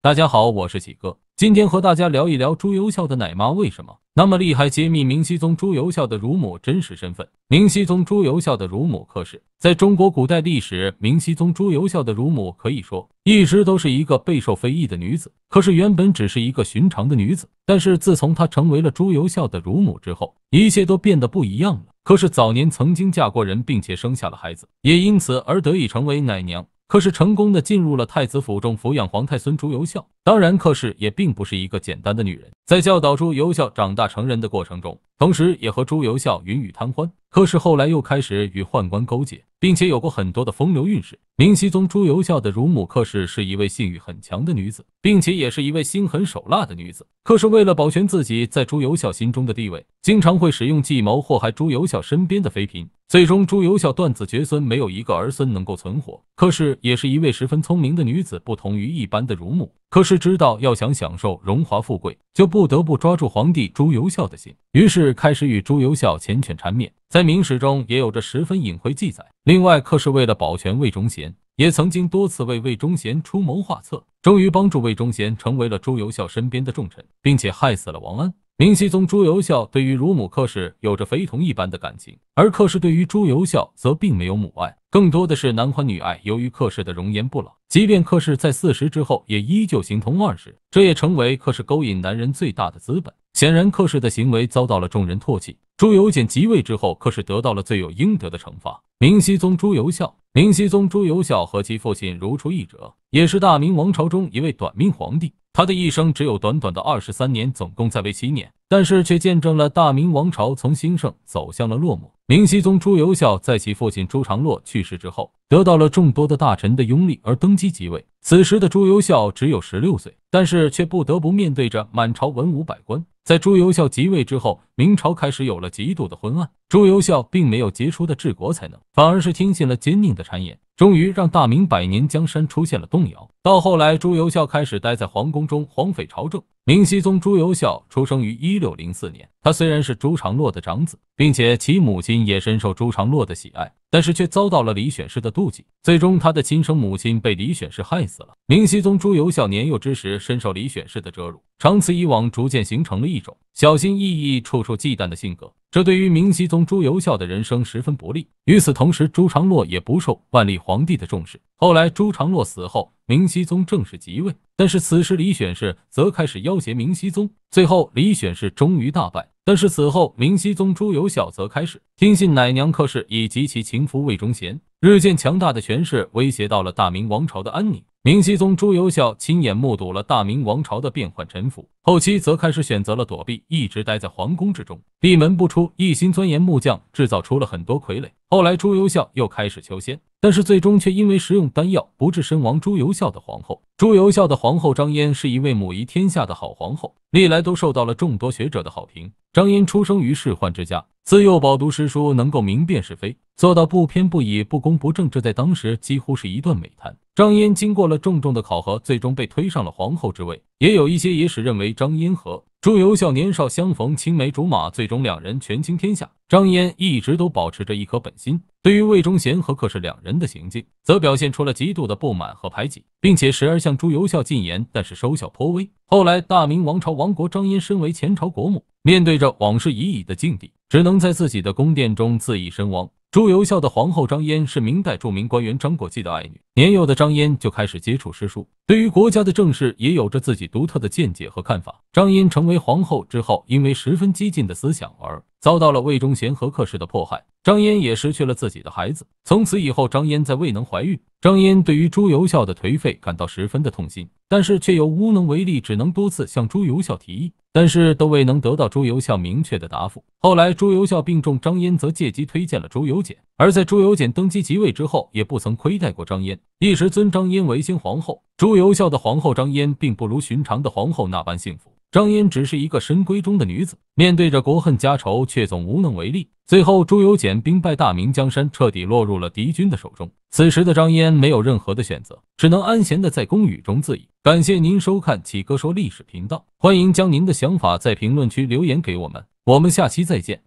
大家好，我是喜哥，今天和大家聊一聊朱由校的奶妈为什么那么厉害，揭秘明熹宗朱由校的乳母真实身份。明熹宗朱由校的乳母，可是在中国古代历史，明熹宗朱由校的乳母可以说一直都是一个备受非议的女子。可是原本只是一个寻常的女子，但是自从她成为了朱由校的乳母之后，一切都变得不一样了。可是早年曾经嫁过人，并且生下了孩子，也因此而得以成为奶娘。可是成功的进入了太子府中抚养皇太孙朱由校。当然，克氏也并不是一个简单的女人，在教导朱由校长大成人的过程中，同时也和朱由校云雨贪欢。克氏后来又开始与宦官勾结。并且有过很多的风流韵事。明熹宗朱由校的乳母克氏是一位性欲很强的女子，并且也是一位心狠手辣的女子。克氏为了保全自己在朱由校心中的地位，经常会使用计谋祸害朱由校身边的妃嫔，最终朱由校断子绝孙，没有一个儿孙能够存活。克氏也是一位十分聪明的女子，不同于一般的乳母，克氏知道要想享受荣华富贵，就不得不抓住皇帝朱由校的心，于是开始与朱由校缱绻缠绵。在明史中也有着十分隐晦记载。另外，克氏为了保全魏忠贤，也曾经多次为魏忠贤出谋划策，终于帮助魏忠贤成为了朱由校身边的重臣，并且害死了王安。明熹宗朱由校对于乳母克氏有着非同一般的感情，而克氏对于朱由校则并没有母爱，更多的是男欢女爱。由于克氏的容颜不老，即便克氏在四十之后，也依旧形同二十，这也成为克氏勾引男人最大的资本。显然，克氏的行为遭到了众人唾弃。朱由检即位之后，克氏得到了罪有应得的惩罚。明熹宗朱由校，明熹宗朱由校和其父亲如出一辙，也是大明王朝中一位短命皇帝。他的一生只有短短的二十三年，总共在位七年，但是却见证了大明王朝从兴盛走向了落寞。明熹宗朱由校在其父亲朱常洛去世之后，得到了众多的大臣的拥立而登基即位。此时的朱由校只有十六岁，但是却不得不面对着满朝文武百官。在朱由校即位之后，明朝开始有了极度的昏暗。朱由校并没有杰出的治国才能，反而是听信了奸佞的谗言。终于让大明百年江山出现了动摇。到后来，朱由校开始待在皇宫中荒废朝政。明熹宗朱由校出生于一六零四年，他虽然是朱常洛的长子，并且其母亲也深受朱常洛的喜爱，但是却遭到了李选侍的妒忌，最终他的亲生母亲被李选侍害死了。明熹宗朱由校年幼之时，深受李选侍的折辱，长此以往，逐渐形成了一种小心翼翼、处处忌惮的性格。这对于明熹宗朱由校的人生十分不利。与此同时，朱常洛也不受万历皇帝的重视。后来朱常洛死后，明熹宗正式即位，但是此时李选侍则开始要挟明熹宗，最后李选侍终于大败。但是此后，明熹宗朱由校则开始听信奶娘客氏以及其情夫魏忠贤，日渐强大的权势威胁到了大明王朝的安宁。明熹宗朱由校亲眼目睹了大明王朝的变幻沉浮，后期则开始选择了躲避，一直待在皇宫之中，闭门不出，一心钻研木匠，制造出了很多傀儡。后来，朱由校又开始求仙，但是最终却因为食用丹药不治身亡。朱由校的皇后朱由校的皇后张嫣是一位母仪天下的好皇后，历来都受到了众多学者的好评。张嫣出生于仕宦之家，自幼饱读诗书，能够明辨是非。做到不偏不倚、不公不正，这在当时几乎是一段美谈。张嫣经过了重重的考核，最终被推上了皇后之位。也有一些野史认为，张嫣和朱由校年少相逢，青梅竹马，最终两人权倾天下。张嫣一直都保持着一颗本心，对于魏忠贤和可氏两人的行径，则表现出了极度的不满和排挤，并且时而向朱由校进言，但是收效颇微。后来，大明王朝亡国，张嫣身为前朝国母，面对着往事已矣的境地，只能在自己的宫殿中自缢身亡。朱由校的皇后张嫣是明代著名官员张国纪的爱女。年幼的张嫣就开始接触诗书，对于国家的政事也有着自己独特的见解和看法。张嫣成为皇后之后，因为十分激进的思想而。遭到了魏忠贤和客氏的迫害，张嫣也失去了自己的孩子。从此以后，张嫣再未能怀孕。张嫣对于朱由校的颓废感到十分的痛心，但是却又无能为力，只能多次向朱由校提议，但是都未能得到朱由校明确的答复。后来朱由校病重，张嫣则借机推荐了朱由检。而在朱由检登基即位之后，也不曾亏待过张嫣，一时尊张嫣为新皇后。朱由校的皇后张嫣，并不如寻常的皇后那般幸福。张嫣只是一个深闺中的女子，面对着国恨家仇，却总无能为力。最后，朱由检兵败大明江山，彻底落入了敌军的手中。此时的张嫣没有任何的选择，只能安闲的在宫宇中自缢。感谢您收看启哥说历史频道，欢迎将您的想法在评论区留言给我们，我们下期再见。